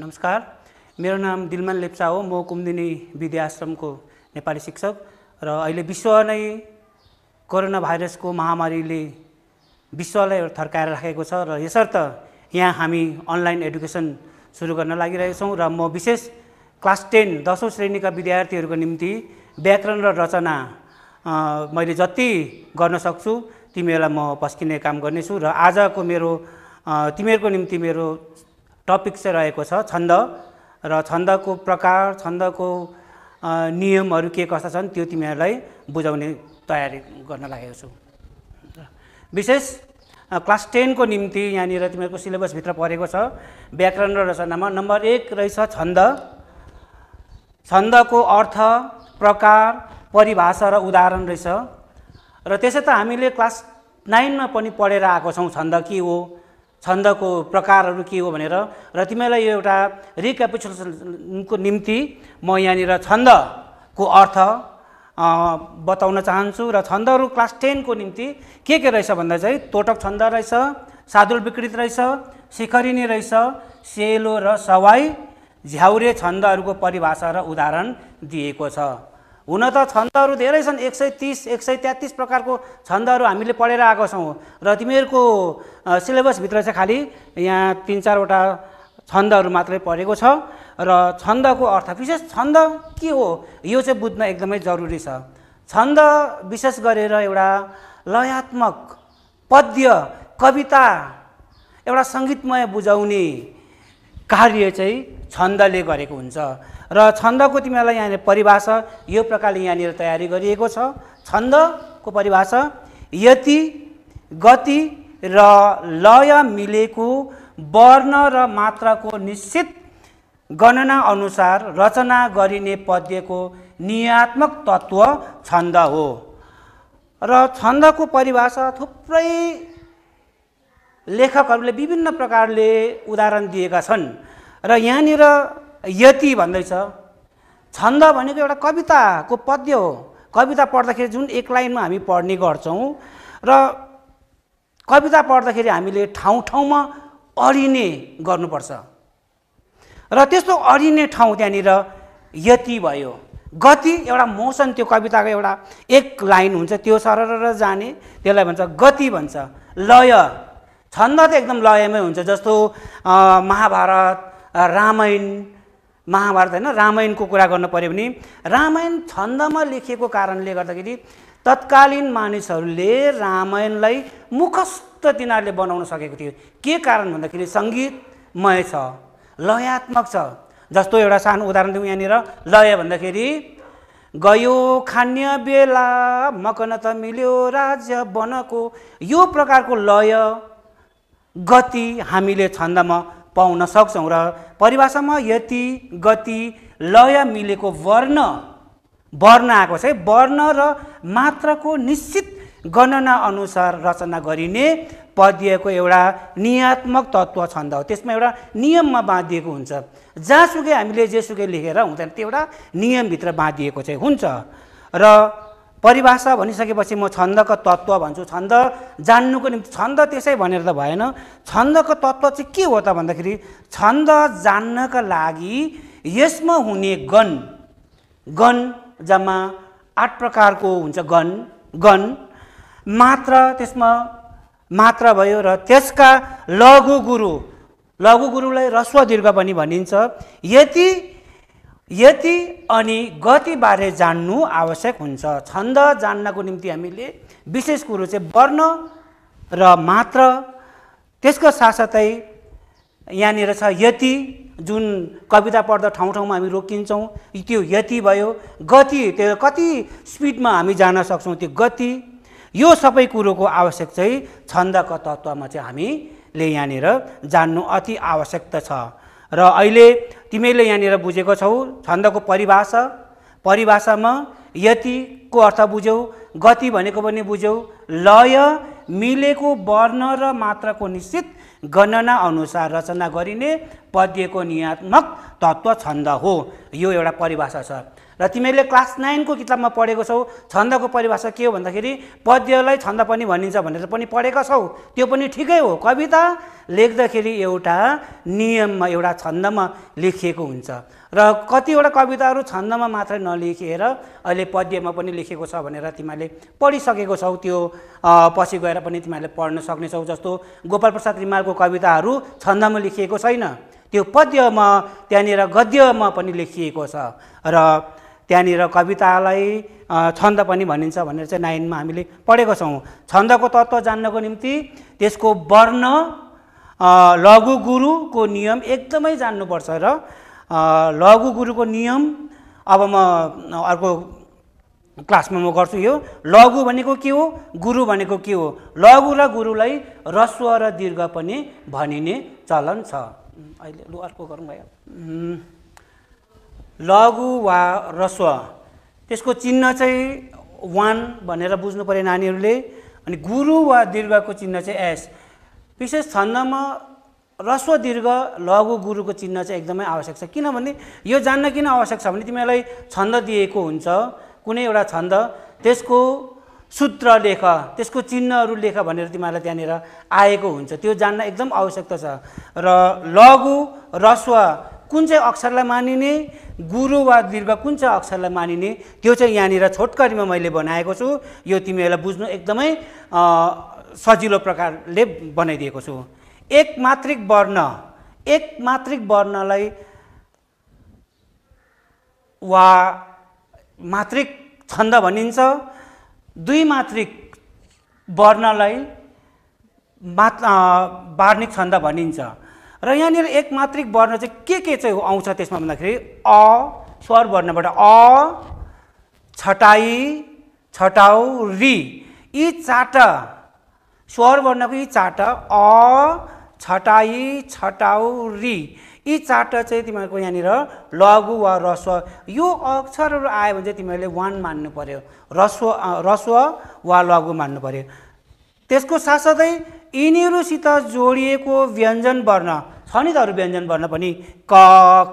नमस्कार मेरो नाम दिलमान लेप्चा हो म कुमदिनी विद्याश्रमको नेपाली शिक्षक र अहिले विश्व नै कोरोना भाइरसको महामारीले विश्वलाई थर्काएर राखेको छ र यसर्थ यहाँ हामी अनलाइन एडुकेसन सुरु गर्न लागिरहेछौँ र म विशेष क्लास टेन दसौँ श्रेणीका विद्यार्थीहरूको निम्ति व्याकरण र रचना मैले जति गर्न सक्छु तिमीहरूलाई म पस्किने काम गर्नेछु र आजको मेरो तिमीहरूको निम्ति मेरो टपिक चाहिँ रहेको छ छन्द र छन्दको प्रकार छन्दको नियमहरू के कस्ता छन् त्यो तिमीहरूलाई बुझाउने तयारी गर्न लागेको छु विशेष क्लास टेनको निम्ति यहाँनिर तिमीहरूको सिलेबसभित्र परेको छ व्याकरण र रचनामा नम्बर एक रहेछ छन्द छन्दको अर्थ प्रकार परिभाषा र उदाहरण रहेछ र त्यसै त हामीले क्लास नाइनमा पनि पढेर आएको छौँ छन्द के हो छन्दको प्रकारहरू के हो भनेर र तिमीलाई यो एउटा रिक्यापिचुलेसनको निम्ति म यहाँनिर छन्दको अर्थ बताउन चाहन्छु र छन्दहरू क्लास टेनको निम्ति के के रहेछ भन्दा चाहिँ तोटक छन्द रहेछ साधुल विकृत रहेछ शिखरिनी रहेछ सेलो र सवाई झ्याउरे छन्दहरूको परिभाषा र उदाहरण दिएको छ हुन त छन्दहरू धेरै छन् एक सय तिस एक सय तेत्तिस प्रकारको छन्दहरू हामीले पढेर आएको छौँ र तिमीहरूको सिलेबसभित्र चाहिँ खालि यहाँ तिन चारवटा छन्दहरू मात्रै पढेको छ र छन्दको अर्थ विशेष छन्द के हो यो चाहिँ बुझ्न एकदमै जरुरी छ छन्द विशेष गरेर एउटा लयात्मक पद्य कविता एउटा सङ्गीतमय बुझाउने कार्य चाहिँ छन्दले गरेको हुन्छ र छन्दको तिमीहरूलाई यहाँनिर परिभाषा यो प्रकारले यहाँनिर तयारी गरिएको छ छन्दको परिभाषा यति गति र लय मिलेको वर्ण र मात्राको निश्चित गणना अनुसार रचना गरिने पद्यको नियात्मक तत्त्व छन्द हो र छन्दको परिभाषा थुप्रै लेखकहरूले विभिन्न प्रकारले उदाहरण दिएका छन् र यहाँनिर यति भन्दैछ छन्द भनेको एउटा कविताको पद्य हो कविता पढ्दाखेरि जुन एक लाइनमा हामी पढ्ने गर्छौँ र कविता पढ्दाखेरि हामीले ठाउँ ठाउँमा अडिने गर्नुपर्छ र त्यस्तो अडिने ठाउँ त्यहाँनिर यति भयो गति एउटा मोसन त्यो कविताको एउटा एक लाइन हुन्छ त्यो सरर जाने त्यसलाई भन्छ गति भन्छ लय छन्द त एकदम लयमै हुन्छ जस्तो महाभारत रामायण महाभारत होइन रामायणको कुरा गर्नु पऱ्यो भने रामायण छन्दमा लेखिएको कारणले गर्दाखेरि तत्कालीन मानिसहरूले रामायणलाई मुखस्त तिनीहरूले बनाउन सकेको थियो के कारण भन्दाखेरि सङ्गीतमय छ लयात्मक छ जस्तो एउटा सानो उदाहरण दिउँ यहाँनिर लय भन्दाखेरि गयो खान्य बेला मकन त मिल्यो राज्य बनको यो प्रकारको लय गति हामीले छन्दमा पाउन सक्छौँ र परिभाषामा यति गति लय मिलेको वर्ण वर्ण आएको छ वर्ण र मात्राको निश्चित गणना अनुसार रचना गरिने पद्यको एउटा नियात्मक तत्त्व छन्द हो त्यसमा एउटा नियममा बाँधिएको हुन्छ जहाँसुकै हामीले जेसुकै लेखेर हुँदैन त्यो एउटा नियमभित्र बाँधिएको चाहिँ हुन्छ र परिभाषा भनिसकेपछि म छन्दको तत्त्व भन्छु छन्द जान्नुको निम्ति छन्द त्यसै भनेर त भएन छन्दको तत्त्व चाहिँ के हो त भन्दाखेरि छन्द जान्नका लागि यसमा हुने गण गण जम्मा आठ प्रकारको हुन्छ गण गण मात्र त्यसमा मात्र भयो र त्यसका लघु गुरु लघु गुरुलाई रस्व दीर्घ पनि भनिन्छ यति यति अनि गतिबारे जान्नु आवश्यक हुन्छ छन्द जान्नको निम्ति हामीले विशेष कुरो चाहिँ वर्ण र मात्र त्यसको साथसाथै यहाँनिर छ यति जुन कविता पढ्दा ठाउँ ठाउँमा हामी रोकिन्छौँ त्यो यति भयो गति त्यो कति स्पिडमा हामी जान सक्छौँ त्यो गति यो सबै कुरोको आवश्यक चाहिँ छन्दको तत्त्वमा चाहिँ हामीले यहाँनिर जान्नु अति आवश्यकता छ र अहिले तिमीले यहाँनिर बुझेको छौ छन्दको परिभाषा परिभाषामा यतिको अर्थ बुझ्यौ गति भनेको पनि बुझ्यौ लय मिलेको वर्ण र मात्राको निश्चित गणना अनुसार रचना गरिने पद्यको नियात्मक तत्त्व छन्द हो यो एउटा परिभाषा छ र तिमीहरूले क्लास नाइनको किताबमा पढेको छौ छन्दको परिभाषा के हो भन्दाखेरि पद्यलाई छन्द पनि भनिन्छ भनेर पनि पढेका छौ त्यो पनि ठिकै हो कविता लेख्दाखेरि एउटा नियममा एउटा छन्दमा लेखिएको हुन्छ र कतिवटा कविताहरू छन्दमा मात्रै नलेखिएर अहिले पद्यमा पनि लेखेको छ भनेर तिमीहरूले पढिसकेको छौ त्यो पछि गएर पनि तिमीहरूले पढ्न सक्नेछौ जस्तो गोपाल प्रसाद रिमालको कविताहरू छन्दमा लेखिएको छैन त्यो पद्यमा त्यहाँनिर गद्यमा पनि लेखिएको छ र त्यहाँनिर कवितालाई छन्द पनि भनिन्छ भनेर चाहिँ नाइनमा हामीले पढेको छौँ छन्दको तत्त्व जान्नको निम्ति त्यसको वर्ण लघु गुरुको नियम एकदमै जान्नुपर्छ र लघु गुरुको नियम अब म अर्को क्लासमा म गर्छु यो लघु भनेको के हो गुरु भनेको के हो लघु र गुरुलाई रस्व र दीर्घ पनि भनिने चलन छ अहिले लु अर्को गरौँ भयो लघु वा रस्व त्यसको चिन्ह चाहिँ वान भनेर बुझ्नु पऱ्यो नानीहरूले अनि गुरु वा दीर्घको चिन्ह चाहिँ एस विशेष छन्दमा रस्व दीर्घ लघु गुरुको चिन्ह चाहिँ एकदमै आवश्यक छ किनभने यो जान्न किन आवश्यक छ भने तिमीलाई छन्द दिएको हुन्छ कुनै एउटा छन्द त्यसको सूत्र लेख त्यसको चिन्हहरू लेख भनेर तिमीहरूलाई त्यहाँनिर आएको हुन्छ त्यो जान्न एकदम आवश्यकता छ र लघु रस्व कुन चाहिँ अक्षरलाई मानिने गुरु वा दीर्घ कुन चाहिँ अक्षरलाई मानिने त्यो चाहिँ यहाँनिर छोटकरीमा मैले बनाएको छु यो तिमीहरूलाई बुझ्नु एकदमै सजिलो प्रकारले बनाइदिएको छु एक मात्रिक वर्ण एक मात्रिक वर्णलाई वा मात्रिक छन्द भनिन्छ दुई मात्रिक वर्णलाई मात वार्णिक छन्द भनिन्छ र यहाँनिर मात्रिक वर्ण चाहिँ के के चाहिँ आउँछ त्यसमा भन्दाखेरि अ स्वर वर्णबाट अ छटाई छटाउ रि यी चारवटा स्वर वर्णको यी चारवटा अ छटाई छटाउ रि यी चारवटा चाहिँ तिमीहरूको यहाँनिर लघु वा रस्व यो अक्षरहरू आयो भने चाहिँ तिमीहरूले वान मान्नु पऱ्यो रस्व रस्व वा लघु मान्नु पऱ्यो त्यसको साथसाथै यिनीहरूसित जोडिएको व्यञ्जन वर्ण छ नि त अरू व्यञ्जन वर्ण पनि क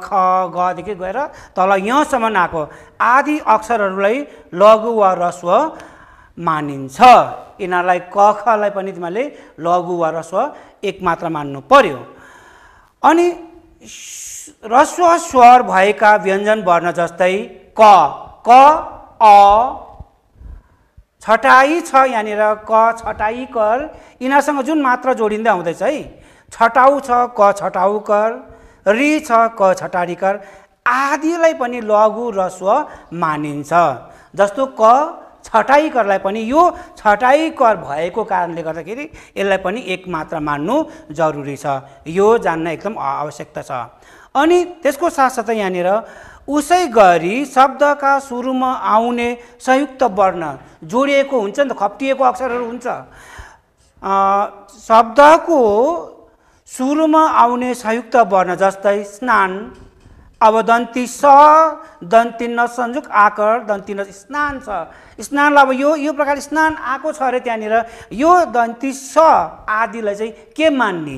ख गदेखि गएर तल यहाँसम्म आएको आदि अक्षरहरूलाई लघु वा रस्व मानिन्छ यिनीहरूलाई क खलाई पनि तिमीहरूले लघु वा रस्व एक मात्र मान्नु पर्यो अनि रस्व स्वर भएका व्यञ्जन वर्ण जस्तै क क अ छटाई छ यहाँनिर क छटाई कर यिनीहरूसँग जुन मात्रा जोडिँदै आउँदैछ है छटाउ छ क छटाउ कर रि छ क छटारी कर आदिलाई पनि लघु रस्व मानिन्छ जस्तो क छटाई करलाई पनि यो छटाई कर भएको कारणले गर्दाखेरि यसलाई पनि एक मात्रा मान्नु जरुरी छ यो जान्न एकदम आवश्यकता छ अनि त्यसको साथसाथै यहाँनिर उसै गरी शब्दका सुरुमा आउने संयुक्त वर्ण जोडिएको हुन्छ नि त खप्टिएको अक्षरहरू हुन्छ शब्दको सुरुमा आउने संयुक्त वर्ण जस्तै स्नान अब दन्ती स दन्ती न संयुक्त आकर दन्ती न स्नान छ स्नानलाई अब यो यो प्रकार स्नान आएको छ अरे त्यहाँनिर यो दन्ती स आदिलाई चाहिँ के मान्ने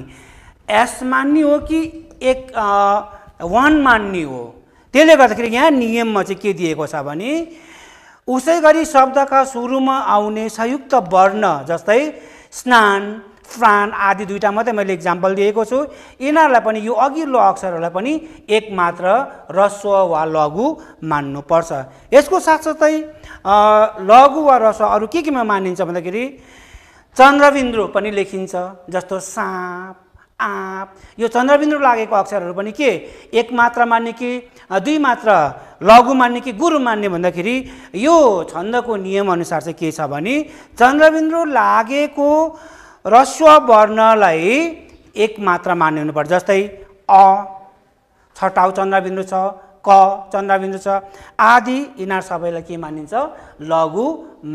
एस मान्ने हो कि एक वान मान्ने हो त्यसले गर्दाखेरि यहाँ नियममा चाहिँ के दिएको छ भने उसै गरी शब्दका सुरुमा आउने संयुक्त वर्ण जस्तै स्नान प्राण आदि दुईवटा मात्रै मैले इक्जाम्पल दिएको छु यिनीहरूलाई पनि यो अघिल्लो अक्षरहरूलाई पनि एकमात्र रस्व वा लघु मान्नुपर्छ यसको साथसाथै लघु वा रस्व अरू के केमा मानिन्छ भन्दाखेरि चन्द्रबिन्दु पनि लेखिन्छ जस्तो साँप आँप यो चन्द्रबिन्दु लागेको अक्षरहरू पनि के एक मात्र मान्ने कि दुई मात्र लघु मान्ने कि गुरु मान्ने भन्दाखेरि यो छन्दको नियमअनुसार चाहिँ के छ भने चन्द्रबिन्दु लागेको रस्व वर्णलाई एक मात्र मान्ने हुनुपर्छ जस्तै अ छटाउ चन्द्रबिन्दु छ क चन्द्रबिन्दु छ आदि यिनीहरू सबैलाई के मानिन्छ लघु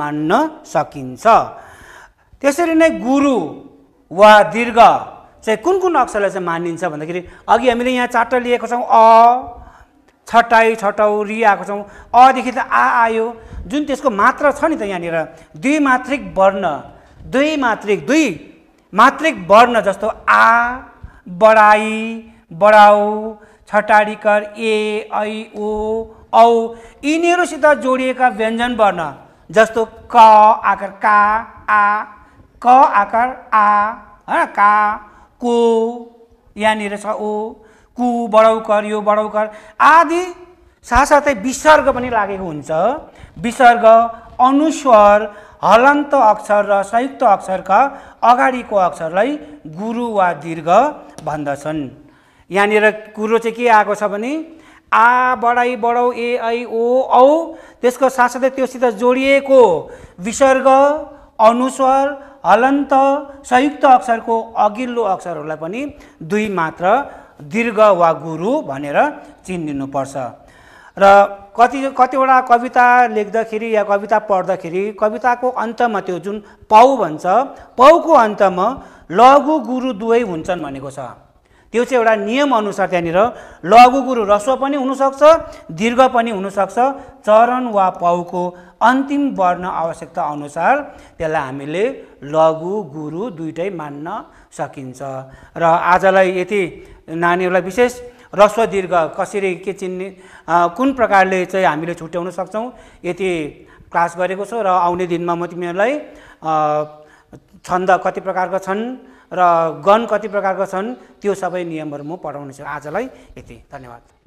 मान्न सकिन्छ त्यसरी नै गुरु वा दीर्घ चाहिँ कुन कुन अक्षरलाई चाहिँ मानिन्छ भन्दाखेरि अघि हामीले यहाँ चारवटा लिएको छौँ अ छटाई छटौरी आएको छौँ अदेखि त आ आयो जुन त्यसको मात्रा छ नि त यहाँनिर दुई मात्रिक वर्ण दुई मात्रिक दुई मात्रिक वर्ण जस्तो आ बढाई बढाउ छटाडीकर ए ऐ ओ औ यिनीहरूसित जोडिएका व्यञ्जन वर्ण जस्तो क आकार का आ क आकार आ होइन का को यहाँनिर छ ओ कु बडौकर यो बडौकर आदि साथसाथै विसर्ग पनि लागेको हुन्छ विसर्ग अनुस्वर हलन्त अक्षर र संयुक्त अक्षरका अगाडिको अक्षरलाई गुरु वा दीर्घ भन्दछन् यहाँनिर कुरो चाहिँ के आएको छ भने आ बढाइ बढौ ए ऐ ओ औ त्यसको साथसाथै त्योसित जोडिएको विसर्ग अनुस्वर हलन्त संयुक्त अक्षरको अघिल्लो अक्षरहरूलाई पनि दुई मात्र दीर्घ वा गुरु भनेर चिनिनुपर्छ र कति कतिवटा कविता लेख्दाखेरि या कविता पढ्दाखेरि कविताको अन्तमा त्यो जुन पाउ भन्छ पाउको अन्तमा लघु गुरु दुवै हुन्छन् भनेको छ त्यो चाहिँ एउटा नियमअनुसार त्यहाँनिर लघु गुरु रस्व पनि हुनसक्छ दीर्घ पनि हुनसक्छ चरण वा पाउको अन्तिम वर्ण आवश्यकता अनुसार त्यसलाई हामीले लघु गुरु दुइटै मान्न सकिन्छ र आजलाई यति नानीहरूलाई विशेष रस्व दीर्घ कसरी के चिन्ने कुन प्रकारले चाहिँ हामीले छुट्याउन सक्छौँ यति क्लास गरेको छु र आउने दिनमा म तिमीहरूलाई छन्द कति प्रकारका छन् र गण कति प्रकारका छन् त्यो सबै नियमहरू म पढाउनेछु आजलाई यति धन्यवाद